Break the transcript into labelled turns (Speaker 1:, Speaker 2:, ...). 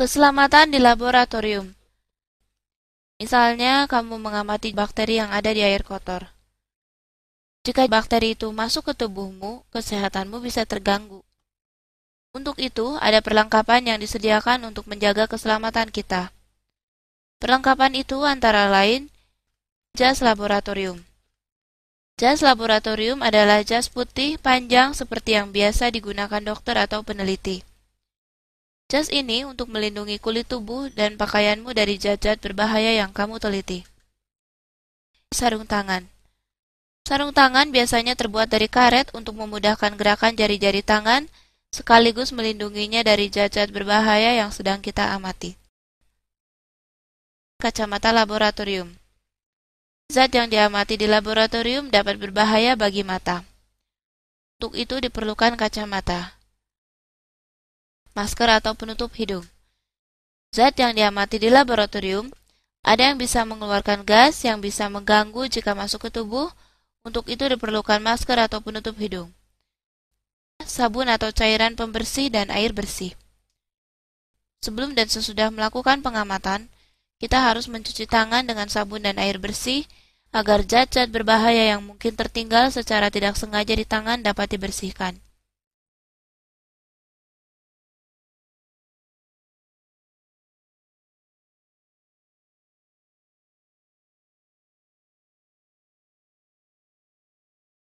Speaker 1: Keselamatan di laboratorium. Misalnya, kamu mengamati bakteri yang ada di air kotor. Jika bakteri itu masuk ke tubuhmu, kesehatanmu bisa terganggu. Untuk itu, ada perlengkapan yang disediakan untuk menjaga keselamatan kita. Perlengkapan itu antara lain jas laboratorium. Jas laboratorium adalah jas putih panjang seperti yang biasa digunakan dokter atau peneliti. Jas ini untuk melindungi kulit tubuh dan pakaianmu dari jajat berbahaya yang kamu teliti. Sarung tangan Sarung tangan biasanya terbuat dari karet untuk memudahkan gerakan jari-jari tangan, sekaligus melindunginya dari jajat berbahaya yang sedang kita amati. Kacamata laboratorium Zat yang diamati di laboratorium dapat berbahaya bagi mata. Untuk itu diperlukan kacamata masker atau penutup hidung. Zat yang diamati di laboratorium, ada yang bisa mengeluarkan gas yang bisa mengganggu jika masuk ke tubuh, untuk itu diperlukan masker atau penutup hidung. Sabun atau cairan pembersih dan air bersih. Sebelum dan sesudah melakukan pengamatan, kita harus mencuci tangan dengan sabun dan air bersih, agar zat-zat berbahaya yang mungkin tertinggal secara tidak sengaja di tangan dapat dibersihkan.